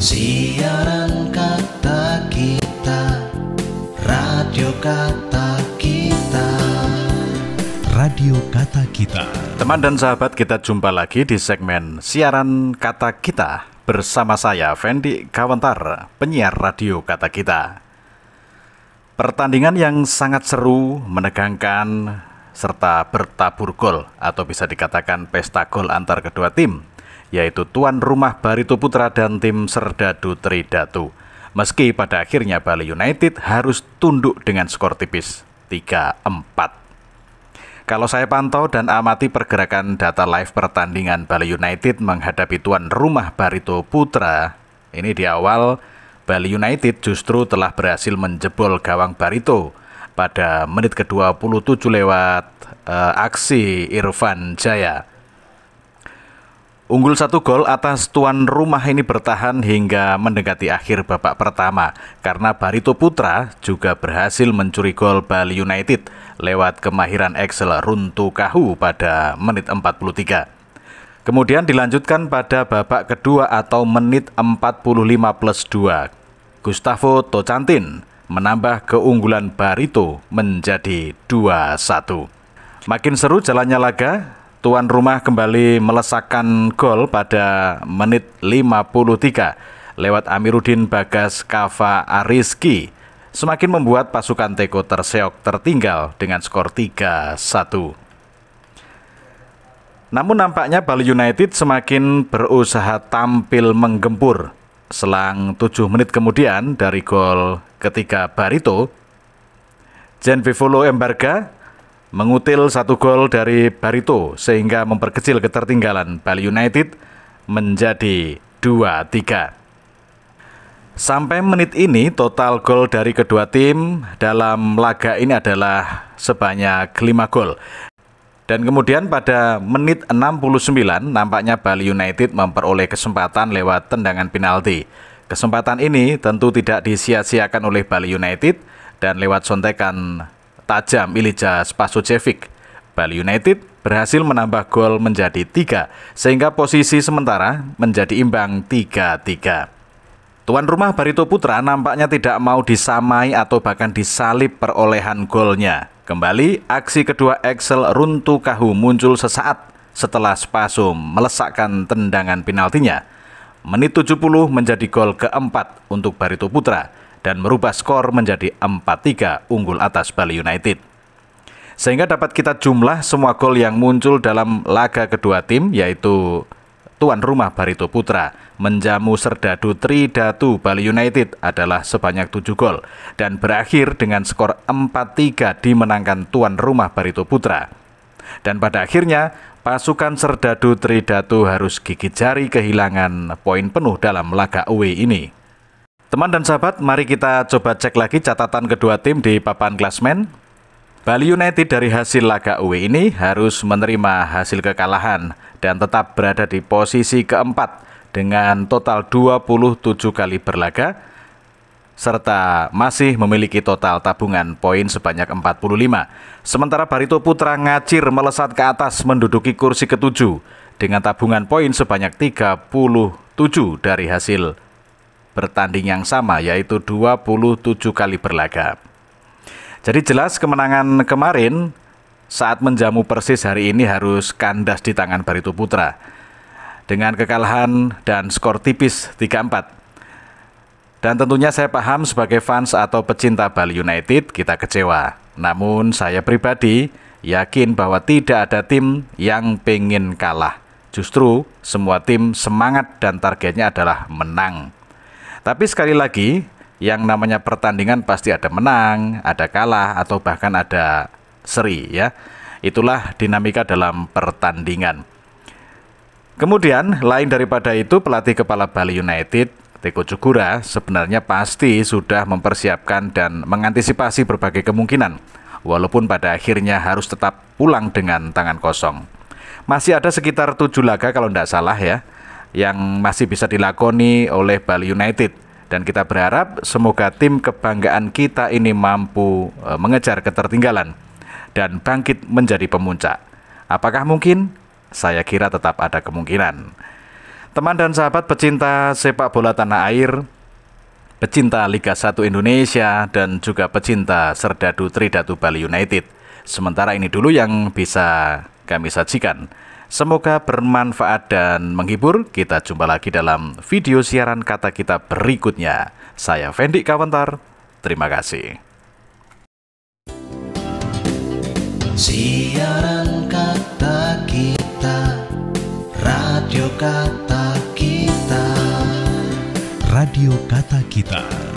Siaran kata kita Radio kata kita Radio kata kita Teman dan sahabat kita jumpa lagi di segmen Siaran kata kita Bersama saya Fendi Kawentar Penyiar radio kata kita Pertandingan yang sangat seru, menegangkan, serta bertabur gol atau bisa dikatakan pesta gol antar kedua tim yaitu tuan rumah Barito Putra dan tim Serdadu Tridatu. Meski pada akhirnya Bali United harus tunduk dengan skor tipis 3-4. Kalau saya pantau dan amati pergerakan data live pertandingan Bali United menghadapi tuan rumah Barito Putra, ini di awal Bali United justru telah berhasil menjebol gawang Barito pada menit ke-27 lewat uh, aksi Irfan Jaya. Unggul satu gol atas tuan rumah ini bertahan hingga mendekati akhir babak pertama karena Barito Putra juga berhasil mencuri gol Bali United lewat kemahiran Excel Runtu Kahu pada menit 43. Kemudian dilanjutkan pada babak kedua atau menit 45 plus 2. Gustavo Tocantin menambah keunggulan Barito menjadi 2-1. Makin seru jalannya laga, tuan rumah kembali melesakkan gol pada menit 53 lewat Amiruddin Bagas Kava Ariski semakin membuat pasukan Teko terseok tertinggal dengan skor 3-1. Namun nampaknya Bali United semakin berusaha tampil menggempur. Selang 7 menit kemudian dari gol ketiga Barito, Jen Vivolo Embarga mengutil satu gol dari Barito sehingga memperkecil ketertinggalan Bali United menjadi 2-3. Sampai menit ini total gol dari kedua tim dalam laga ini adalah sebanyak 5 gol. Dan kemudian pada menit 69 nampaknya Bali United memperoleh kesempatan lewat tendangan penalti. Kesempatan ini tentu tidak disia-siakan oleh Bali United dan lewat sontekan tajam Ilija Spasojevic. Bali United berhasil menambah gol menjadi tiga, sehingga posisi sementara menjadi imbang 3-3. Tuan rumah Barito Putra nampaknya tidak mau disamai atau bahkan disalip perolehan golnya. Kembali, aksi kedua Axel Runtu Kahu muncul sesaat setelah Spaso melesakkan tendangan penaltinya. Menit 70 menjadi gol keempat untuk Barito Putra dan merubah skor menjadi 4-3 unggul atas Bali United. Sehingga dapat kita jumlah semua gol yang muncul dalam laga kedua tim yaitu tuan rumah Barito Putra menjamu Serdadu Tridatu Bali United adalah sebanyak 7 gol dan berakhir dengan skor 4-3 dimenangkan tuan rumah Barito Putra. Dan pada akhirnya pasukan Serdadu Tridatu harus gigit jari kehilangan poin penuh dalam laga away ini. Teman dan sahabat, mari kita coba cek lagi catatan kedua tim di papan klasmen. Bali United dari hasil laga UE ini harus menerima hasil kekalahan dan tetap berada di posisi keempat dengan total 27 kali berlaga serta masih memiliki total tabungan poin sebanyak 45. Sementara Barito Putra ngacir melesat ke atas menduduki kursi ketujuh dengan tabungan poin sebanyak 37 dari hasil bertanding yang sama yaitu 27 kali berlaga. Jadi jelas kemenangan kemarin saat menjamu Persis hari ini harus kandas di tangan Barito Putra dengan kekalahan dan skor tipis 3-4. Dan tentunya saya paham sebagai fans atau pecinta Bali United kita kecewa. Namun saya pribadi yakin bahwa tidak ada tim yang pengen kalah. Justru semua tim semangat dan targetnya adalah menang. Tapi sekali lagi, yang namanya pertandingan pasti ada menang, ada kalah, atau bahkan ada seri ya. Itulah dinamika dalam pertandingan. Kemudian, lain daripada itu pelatih kepala Bali United, Teko Cugura, sebenarnya pasti sudah mempersiapkan dan mengantisipasi berbagai kemungkinan, walaupun pada akhirnya harus tetap pulang dengan tangan kosong. Masih ada sekitar tujuh laga kalau tidak salah ya, yang masih bisa dilakoni oleh Bali United dan kita berharap semoga tim kebanggaan kita ini mampu eh, mengejar ketertinggalan dan bangkit menjadi pemuncak. Apakah mungkin? Saya kira tetap ada kemungkinan. Teman dan sahabat pecinta sepak bola tanah air, pecinta Liga 1 Indonesia dan juga pecinta Serdadu Tridatu Bali United. Sementara ini dulu yang bisa kami sajikan. Semoga bermanfaat dan menghibur. Kita jumpa lagi dalam video siaran kata kita berikutnya. Saya Fendi Kawentar. Terima kasih. Siaran kata kita, radio kata kita, radio kata kita.